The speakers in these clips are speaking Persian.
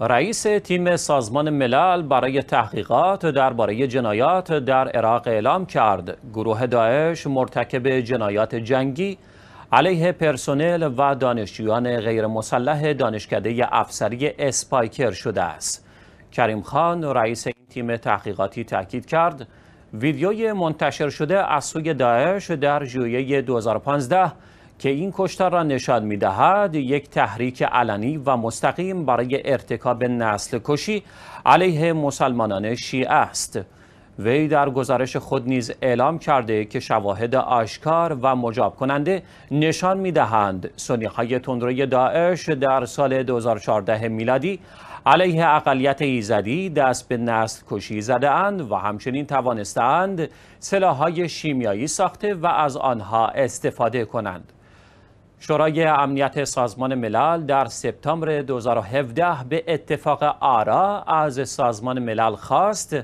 رئیس تیم سازمان ملل برای تحقیقات درباره جنایات در عراق اعلام کرد گروه داعش مرتکب جنایات جنگی علیه پرسنل و دانشجویان غیرمسلح دانشکده افسری اسپایکر شده است کریم خان رئیس این تیم تحقیقاتی تاکید کرد ویدیوی منتشر شده از سوی داعش در ژوئیه 2015 که این کشتار را نشان می دهد یک تحریک علنی و مستقیم برای ارتکاب نسل کشی علیه مسلمانان شیعه است. وی در گزارش خود نیز اعلام کرده که شواهد آشکار و مجاب کننده نشان می دهند سنی های تندروی داعش در سال 2014 میلادی علیه اقلیت ایزدی دست به نسل کشی زده اند و همچنین توانستند سلاحهای شیمیایی ساخته و از آنها استفاده کنند. شورای امنیت سازمان ملل در سپتامبر 2017 به اتفاق آرا از سازمان ملل خواست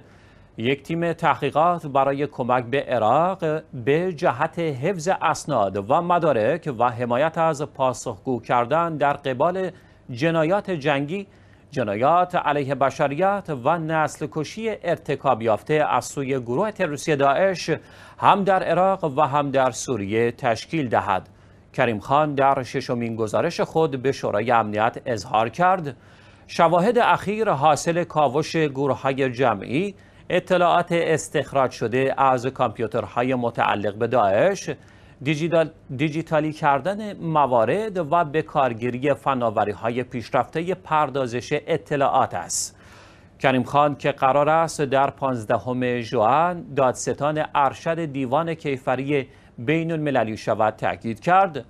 یک تیم تحقیقات برای کمک به عراق به جهت حفظ اسناد و مدارک و حمایت از پاسخگو کردن در قبال جنایات جنگی جنایات علیه بشریت و نسل کشی ارتکاب یافته از سوی گروه تروریستی داعش هم در عراق و هم در سوریه تشکیل دهد. کریم خان در ششمین گزارش خود به شورای امنیت اظهار کرد شواهد اخیر حاصل کاوش گروه های جمعی اطلاعات استخراج شده از کامپیوترهای متعلق به داعش دیجیتالی کردن موارد و به کارگیری فناوری های پیشرفته پردازش اطلاعات است کریم خان که قرار است در 15 ژوئن دادستان ارشد دیوان کیفری بین المللی شود تأکید کرد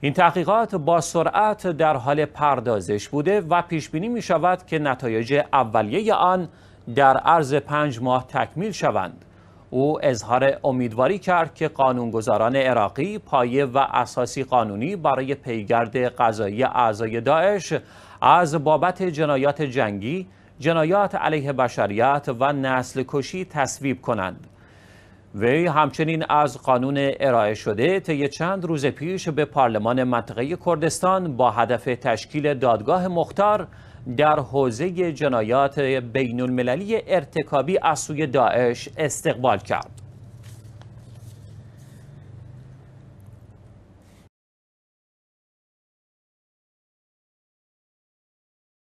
این تحقیقات با سرعت در حال پردازش بوده و پیش بینی می شود که نتایج اولیه آن در عرض پنج ماه تکمیل شوند او اظهار امیدواری کرد که قانونگذاران عراقی پایه و اساسی قانونی برای پیگرد قضایی اعضای داعش از بابت جنایات جنگی، جنایات علیه بشریت و نسل کشی تصویب کنند. وی همچنین از قانون ارائه شده طی چند روز پیش به پارلمان منطقه کردستان با هدف تشکیل دادگاه مختار در حوزه جنایات بین المللی ارتکابی از سوی داعش استقبال کرد.